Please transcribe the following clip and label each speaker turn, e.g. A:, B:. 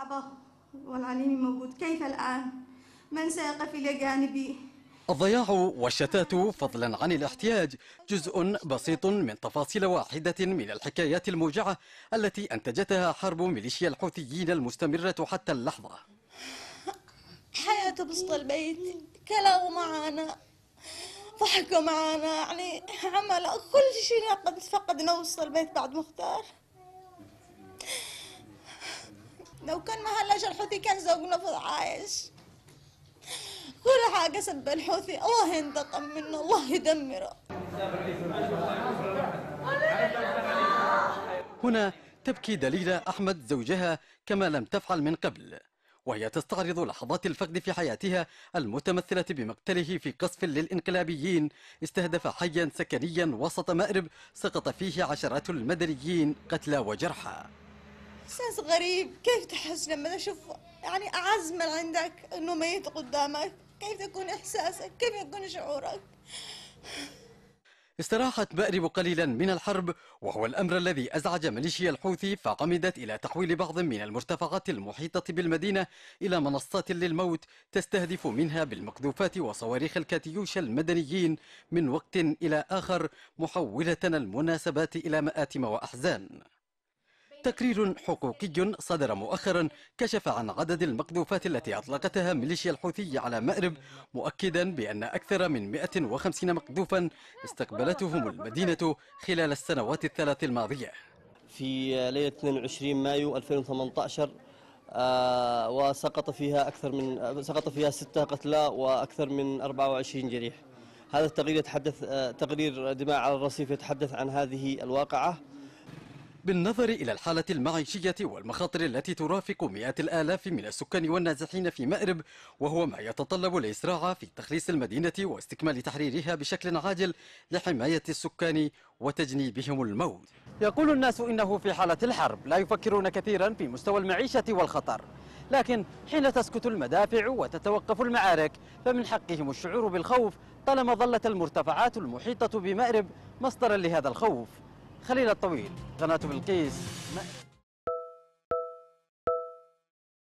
A: صعبة والعليم موجود كيف الآن؟ من سيقف إلى جانبي؟
B: الضياع والشتات فضلا عن الاحتياج جزء بسيط من تفاصيل واحدة من الحكايات الموجعة التي أنتجتها حرب ميليشيا الحوثيين المستمرة حتى اللحظة
A: حياة بسط البيت كلاه معانا ضحكوا معانا يعني عمل كل شيء فقدنا وسط البيت بعد مختار لو كان ما هلاش الحوثي كان زوجنا في عايش كل حاجة سب الحوثي الله ينتقم منه الله يدمره
B: هنا تبكي دليلة أحمد زوجها كما لم تفعل من قبل وهي تستعرض لحظات الفقد في حياتها المتمثلة بمقتله في قصف للإنقلابيين استهدف حيا سكنيا وسط مأرب سقط فيه عشرات المدنيين قتلى وجرحى
A: إحساس غريب كيف تحس لما تشوف يعني أعز من عندك إنه ميت قدامك كيف يكون إحساسك كيف يكون شعورك
B: استراحت مأرب قليلا من الحرب وهو الأمر الذي أزعج ميليشيا الحوثي فعمدت إلى تحويل بعض من المرتفعات المحيطة بالمدينة إلى منصات للموت تستهدف منها بالمقذوفات وصواريخ الكاتيوش المدنيين من وقت إلى آخر محولة المناسبات إلى مآتم وأحزان تقرير حقوقي صدر مؤخرا كشف عن عدد المقذوفات التي أطلقتها ميليشيا الحوثي على مأرب مؤكدا بأن أكثر من 150 مقذوفا استقبلتهم المدينة خلال السنوات الثلاث الماضية في ليلة 22 مايو 2018 آه، وسقط فيها أكثر من آه، سقط فيها ستة قتلى وأكثر من 24 جريح هذا التقرير يتحدث آه، تقرير دماء على الرصيف يتحدث عن هذه الواقعة بالنظر إلى الحالة المعيشية والمخاطر التي ترافق مئات الآلاف من السكان والنازحين في مأرب وهو ما يتطلب الإسراع في تخليص المدينة واستكمال تحريرها بشكل عاجل لحماية السكان وتجنيبهم الموت يقول الناس إنه في حالة الحرب لا يفكرون كثيرا في مستوى المعيشة والخطر لكن حين تسكت المدافع وتتوقف المعارك فمن حقهم الشعور بالخوف طالما ظلت المرتفعات المحيطة بمأرب مصدرا لهذا الخوف خليل الطويل قناة بلقيس